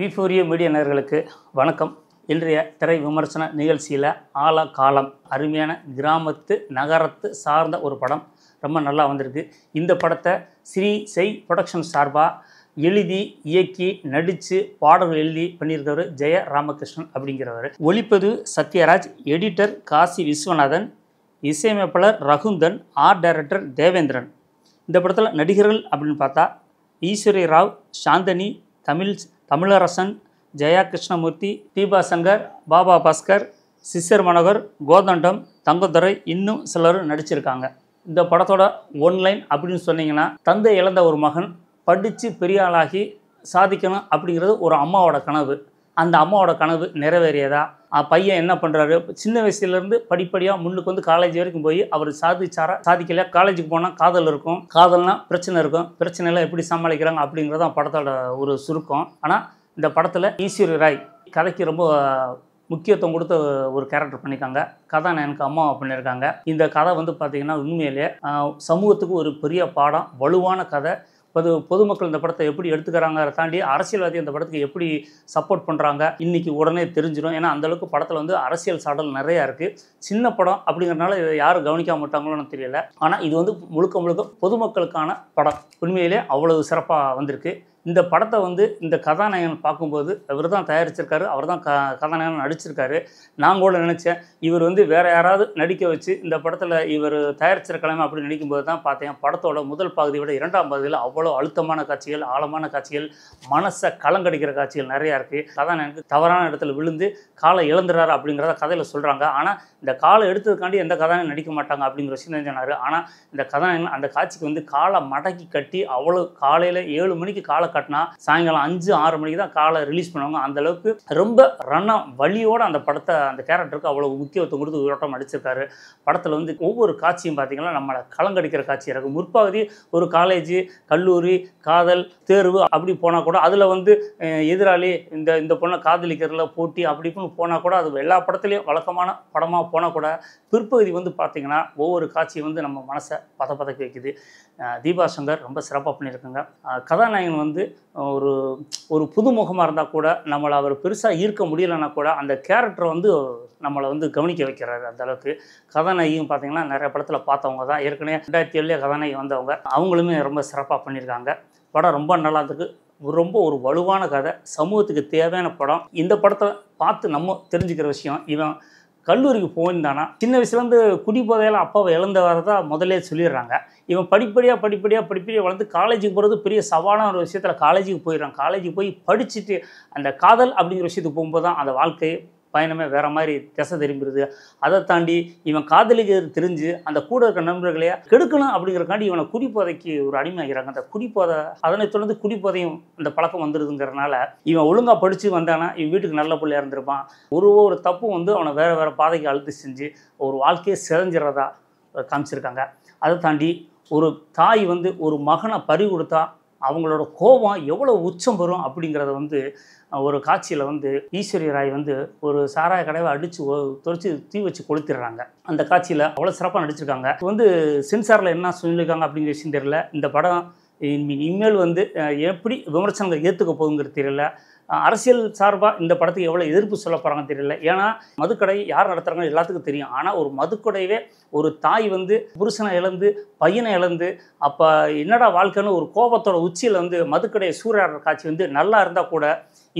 விஃபோரியோ media நேர்களுக்கு வணக்கம் இன்றைய திரை விமர்சன நிகழ்ச்சியில் ஆல காலம் அருமையான கிராமத்து நகரத்து சார்ந்த ஒரு படம் ரொம்ப நல்லா வந்திருக்கு இந்த படத்தை ஸ்ரீ செய் ப்ரொடக்ஷன் சார்பாக எழுதி இயக்கி நடித்து பாடல்கள் எழுதி பண்ணியிருக்கவர் ஜெய ராமகிருஷ்ணன் அப்படிங்கிறவர் ஒளிப்பதிவு சத்யராஜ் எடிட்டர் காசி விஸ்வநாதன் இசையமைப்பாளர் ரகுந்தன் ஆர்ட் டைரக்டர் தேவேந்திரன் இந்த படத்தில் நடிகர்கள் அப்படின்னு பார்த்தா ஈஸ்வரி ராவ் சாந்தனி தமிழ் தமிழரசன் ஜெயா கிருஷ்ணமூர்த்தி தீபா சங்கர் பாபா பாஸ்கர் சிசர் மனோகர் கோதண்டம் தங்கத்துறை இன்னும் சிலரும் நடிச்சிருக்காங்க இந்த படத்தோட ஒன்லைன் அப்படின்னு சொன்னீங்கன்னா தந்தை இழந்த ஒரு மகன் படித்து பெரிய ஆளாகி சாதிக்கணும் அப்படிங்கிறது ஒரு அம்மாவோட கனவு அந்த அம்மாவோட கனவு நிறைவேறியதா பையன் என்ன பண்ணுறாரு சின்ன வயசுலேருந்து படிப்படியாக முன்னுக்கு வந்து காலேஜ் வரைக்கும் போய் அவர் சாதிச்சாரா சாதிக்கல காலேஜுக்கு போனால் காதல் இருக்கும் காதல்னால் பிரச்சனை இருக்கும் பிரச்சனைலாம் எப்படி சமாளிக்கிறாங்க அப்படிங்கிறது தான் படத்தோட ஒரு சுருக்கம் ஆனால் இந்த படத்தில் ஈஸ்வரி ராய் கதைக்கு ரொம்ப முக்கியத்துவம் கொடுத்த ஒரு கேரக்டர் பண்ணியிருக்காங்க எனக்கு அம்மாவை பண்ணியிருக்காங்க இந்த கதை வந்து பார்த்திங்கன்னா உண்மையிலே சமூகத்துக்கு ஒரு பெரிய பாடம் வலுவான கதை பொது பொதுமக்கள் இந்த படத்தை எப்படி அதை தாண்டி அரசியல்வாதி இந்த படத்துக்கு எப்படி சப்போர்ட் பண்ணுறாங்க இன்றைக்கி உடனே தெரிஞ்சிடும் ஏன்னா அந்தளவுக்கு படத்தில் வந்து அரசியல் சாடல் நிறையா இருக்குது சின்ன படம் அப்படிங்கிறனால இதை யாரும் கவனிக்க மாட்டாங்களோன்னு தெரியல ஆனால் இது வந்து முழுக்க முழுக்க பொதுமக்களுக்கான படம் உண்மையிலே அவ்வளவு சிறப்பாக வந்திருக்கு இந்த படத்தை வந்து இந்த கதாநாயகன் பார்க்கும்போது அவர் தான் தயாரிச்சிருக்காரு அவர் தான் க கதாநாயகன் நடிச்சிருக்காரு நான் கூட நினச்சேன் இவர் வந்து வேறு யாராவது நடிக்க வச்சு இந்த படத்தில் இவர் தயாரிச்சிருக்கலாமே அப்படின்னு போது தான் பார்த்தேன் படத்தோட முதல் விட இரண்டாம் பகுதியில் அவ்வளோ அழுத்தமான காட்சிகள் ஆழமான காட்சிகள் மனசை கலங்கடிக்கிற காட்சிகள் நிறையா இருக்குது கதாநாயகனுக்கு தவறான இடத்துல விழுந்து காலை இழந்துறாரு அப்படிங்கிறத கதையில் சொல்கிறாங்க ஆனால் இந்த காலை எடுத்ததுக்காண்டி எந்த கதாநாயகன் நடிக்க மாட்டாங்க அப்படிங்கிற விஷயம் தான் ஆனால் இந்த கதாநாயகன் அந்த காட்சிக்கு வந்து காலை மடக்கி கட்டி அவ்வளோ காலையில் ஏழு மணிக்கு காலை கட்டினா சாயங்காலம் அஞ்சு ஆறு மணிக்கு தான் காலை ரிலீஸ் பண்ணுவாங்க அந்த அளவுக்கு ரொம்ப ரண வழியோட அந்த படத்தை அந்த கேரக்டருக்கு அவ்வளோ முக்கியத்துவம் கொடுத்து உயிரோட்டம் அடிச்சிருக்காரு படத்தில் வந்து ஒவ்வொரு காட்சியும் பார்த்தீங்கன்னா நம்மளை கலங்கடிக்கிற காட்சியாக இருக்கும் முற்பகுதி ஒரு காலேஜ் கல்லூரி காதல் தேர்வு அப்படி போனால் கூட அதில் வந்து எதிராளி இந்த இந்த பொண்ணை காதலிக்கிறதுல போட்டி அப்படி இப்படின்னு போனால் கூட அது எல்லா படத்துலேயும் வழக்கமான படமாக போனால் கூட பிற்பகுதி வந்து பார்த்திங்கன்னா ஒவ்வொரு காட்சியும் வந்து நம்ம மனசை பத வைக்குது தீபா சங்கர் ரொம்ப சிறப்பாக பண்ணியிருக்குங்க கதாநாயகன் வந்து வந்து ஒரு ஒரு புதுமுகமாக இருந்தால் கூட நம்மளை அவர் பெருசாக ஈர்க்க முடியலைன்னா கூட அந்த கேரக்டர் வந்து நம்மளை வந்து கவனிக்க வைக்கிறாரு அந்த அளவுக்கு கதாநாயகியும் பார்த்திங்கன்னா நிறைய படத்தில் பார்த்தவங்க தான் ஏற்கனவே ரெண்டாயிரத்தி ஏழுலே கதாநாயகி வந்தவங்க அவங்களுமே ரொம்ப சிறப்பாக பண்ணியிருக்காங்க படம் ரொம்ப நல்லா இருந்திருக்கு ரொம்ப ஒரு வலுவான கதை சமூகத்துக்கு தேவையான படம் இந்த படத்தை பார்த்து நம்ம தெரிஞ்சுக்கிற விஷயம் இவன் கல்லூரிக்கு போயிருந்தானா சின்ன வயசுலேருந்து குடி அப்பாவை அப்பாவை வரதா முதலே சொல்லிடுறாங்க இவன் படிப்படியாக படிப்படியாக படிப்படியாக வளர்ந்து காலேஜுக்கு போகிறது பெரிய சவாலான ஒரு விஷயத்தில் காலேஜுக்கு போயிடுறான் காலேஜுக்கு போய் படிச்சுட்டு அந்த காதல் அப்படிங்கிற விஷயத்துக்கு போகும்போது தான் அந்த வாழ்க்கையை பயணமே வேற மாதிரி திசை திரும்பிடுது அதை தாண்டி இவன் காதலிக்கிறது தெரிஞ்சு அந்த கூட இருக்க நண்பர்களையே கெடுக்கணும் அப்படிங்கிறக்காண்டி இவனை குடிப்போதைக்கு ஒரு அடிமையாகிறாங்க அந்த குடிப்போதை அதனை தொடர்ந்து குடிப்போதையும் அந்த பழக்கம் வந்துடுதுங்கிறனால இவன் ஒழுங்காக படித்து வந்தானா இவன் வீட்டுக்கு நல்ல பிள்ளையாக இருந்திருப்பான் ஒரு ஒரு தப்பும் வந்து அவனை வேறு வேறு பாதைக்கு அழுத்து செஞ்சு ஒரு வாழ்க்கையை சிதஞ்சிடறதா காமிச்சிருக்காங்க அதை தாண்டி ஒரு தாய் வந்து ஒரு மகனை பறி கொடுத்தா அவங்களோட கோபம் எவ்வளோ உச்சம் வரும் அப்படிங்கிறத வந்து ஒரு காட்சியில் வந்து ஈஸ்வரி ராய் வந்து ஒரு சாராய கடைவை அடித்து துறைச்சி தீ வச்சு கொளுத்திடுறாங்க அந்த காட்சியில் அவ்வளோ சிறப்பாக நடிச்சிருக்காங்க வந்து சென்சாரில் என்ன சொல்லியிருக்காங்க அப்படிங்கிற விஷயம் தெரியல இந்த படம் இனிமேல் வந்து எப்படி விமர்சனங்கள் ஏற்றுக்க போகுங்கிறது தெரியல அரசியல் சார்பாக இந்த படத்துக்கு எவ்வளோ எதிர்ப்பு சொல்ல போகிறாங்கன்னு தெரியல ஏன்னா மதுக்கடை யார் நடத்துகிறாங்கன்னு எல்லாத்துக்கும் தெரியும் ஆனால் ஒரு மதுக்கடையவே ஒரு தாய் வந்து புருஷனை இழந்து பையனை இழந்து அப்போ என்னடா வாழ்க்கைன்னு ஒரு கோபத்தோட உச்சியில் வந்து மதுக்கடையை சூறையாடுற காட்சி வந்து நல்லா இருந்தால் கூட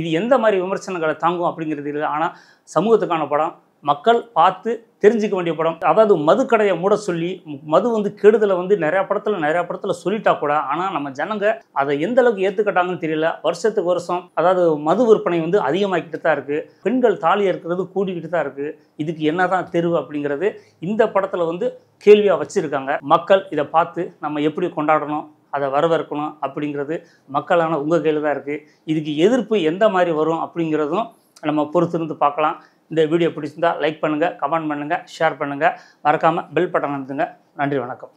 இது எந்த மாதிரி விமர்சனங்களை தாங்கும் அப்படிங்கிறது இல்லை ஆனால் சமூகத்துக்கான படம் மக்கள் பார்த்து தெரிஞ்சுக்க வேண்டிய படம் அதாவது மதுக்கடையை மூட சொல்லி மது வந்து கெடுதலை வந்து நிறையா படத்தில் நிறையா படத்தில் சொல்லிட்டா கூட ஆனால் நம்ம ஜனங்க அதை எந்த அளவுக்கு ஏற்றுக்கிட்டாங்கன்னு தெரியல வருஷத்துக்கு வருஷம் அதாவது மது விற்பனை வந்து அதிகமாகிக்கிட்டு தான் இருக்குது பெண்கள் தாலி இருக்கிறது கூடிக்கிட்டு தான் இருக்குது இதுக்கு என்ன தான் தெருவு அப்படிங்கிறது இந்த படத்தில் வந்து கேள்வியாக வச்சுருக்காங்க மக்கள் இதை பார்த்து நம்ம எப்படி கொண்டாடணும் அதை வரவேற்கணும் அப்படிங்கிறது மக்களான உங்கள் கையில் தான் இருக்குது இதுக்கு எதிர்ப்பு எந்த மாதிரி வரும் அப்படிங்கிறதும் நம்ம பொறுத்திருந்து பார்க்கலாம் இந்த வீடியோ பிடிச்சிருந்தால் லைக் பண்ணுங்கள் கமெண்ட் பண்ணுங்கள் ஷேர் பண்ணுங்கள் மறக்காமல் பெல் பட்டன் அனுப்புங்க நன்றி வணக்கம்